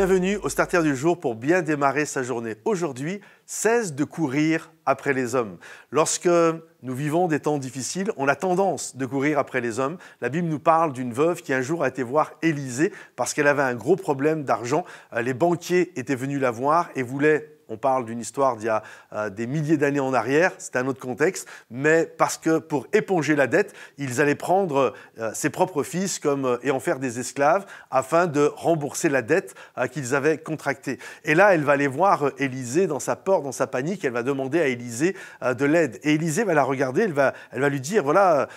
Bienvenue au Starter du jour pour bien démarrer sa journée. Aujourd'hui, cesse de courir après les hommes. Lorsque nous vivons des temps difficiles, on a tendance de courir après les hommes. La Bible nous parle d'une veuve qui un jour a été voir Élisée parce qu'elle avait un gros problème d'argent. Euh, les banquiers étaient venus la voir et voulaient on parle d'une histoire d'il y a euh, des milliers d'années en arrière, c'est un autre contexte, mais parce que pour éponger la dette, ils allaient prendre euh, ses propres fils comme, euh, et en faire des esclaves afin de rembourser la dette qu'ils avaient contractée. Et là, elle va aller voir Élisée dans sa peur, dans sa panique, elle va demander à Élisée de l'aide. Et Élisée va la regarder, elle va, lui dire, voilà,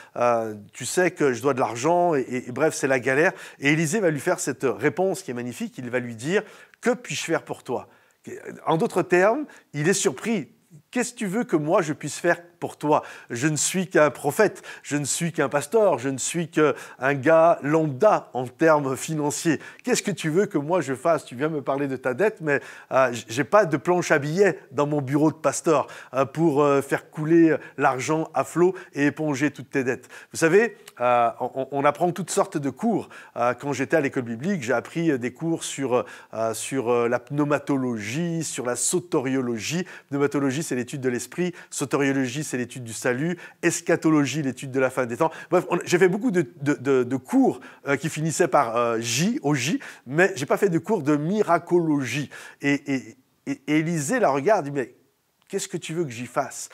tu sais que je dois de l'argent, et, et bref, c'est la galère. Et Élisée va lui faire cette réponse qui est magnifique, il va lui dire, que puis-je faire pour toi en d'autres termes, il est surpris Qu'est-ce que tu veux que moi je puisse faire pour toi Je ne suis qu'un prophète, je ne suis qu'un pasteur, je ne suis qu'un gars lambda en termes financiers. Qu'est-ce que tu veux que moi je fasse Tu viens me parler de ta dette, mais euh, je n'ai pas de planche à billets dans mon bureau de pasteur euh, pour euh, faire couler l'argent à flot et éponger toutes tes dettes. Vous savez, on, apprend toutes sortes de cours. quand j'étais à l'école biblique, j'ai appris des cours sur, sur la pneumatologie, sur la sautoriologie. Pneumatologie, c'est les l'étude de l'esprit, soteriologie, c'est l'étude du salut, eschatologie, l'étude de la fin des temps. Bref, j'ai fait beaucoup de, cours euh, qui finissaient par au euh, J, mais j'ai pas fait de cours de miracologie. Et, et, Élisée la regarde, dit, mais Qu'est-ce que tu veux que j'y fasse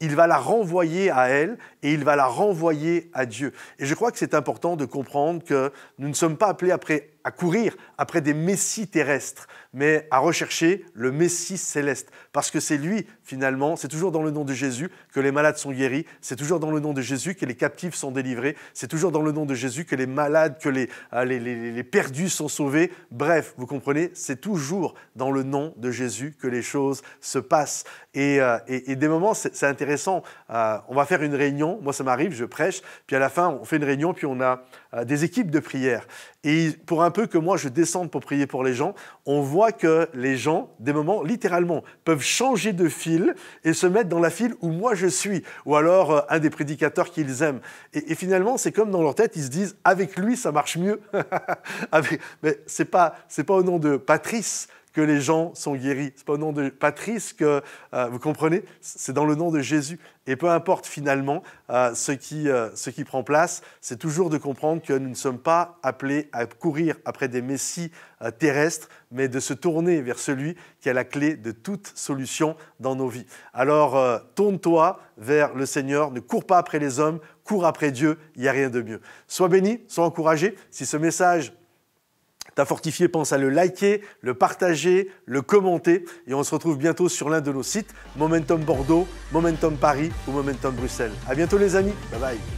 Il va la renvoyer à elle et il va la renvoyer à Dieu. Et je crois que c'est important de comprendre que nous ne sommes pas appelés après à courir après des messies terrestres, mais à rechercher le Messie céleste. Parce que c'est lui, finalement, c'est toujours dans le nom de Jésus que les malades sont guéris, c'est toujours dans le nom de Jésus que les captifs sont délivrés, c'est toujours dans le nom de Jésus que les malades, que les, euh, les, perdus sont sauvés. Bref, vous comprenez, c'est toujours dans le nom de Jésus que les choses se passent. Et, euh, et, des moments, c'est intéressant. Euh, on va faire une réunion, moi ça m'arrive, je prêche, puis à la fin, on fait une réunion, puis on a des équipes de prière. Et pour un peu que moi je descende pour prier pour les gens, on voit que les gens, des moments, littéralement, peuvent changer de fil et se mettre dans la file où moi je suis, ou alors euh, un des prédicateurs qu'ils aiment. Et, finalement, c'est comme dans leur tête, ils se disent, avec lui, ça marche mieux. avec... Mais ce n'est pas, pas au nom de Patrice que les gens sont guéris. C'est pas au nom de Patrice que, euh, vous comprenez, c'est dans le nom de Jésus. Et peu importe finalement euh, ce, qui, euh, ce qui prend place, c'est toujours de comprendre que nous ne sommes pas appelés à courir après des messies terrestres, mais de se tourner vers celui qui a la clé de toute solution dans nos vies. Alors tourne-toi vers le Seigneur, ne cours pas après les hommes, cours après Dieu, il n'y a rien de mieux. Sois béni, sois encouragé. Si ce message ta fortifié, pense à le liker, le partager, le commenter. Et on se retrouve bientôt sur l'un de nos sites, Momentum Bordeaux, Momentum Paris ou Momentum Bruxelles. À bientôt les amis. Bye bye.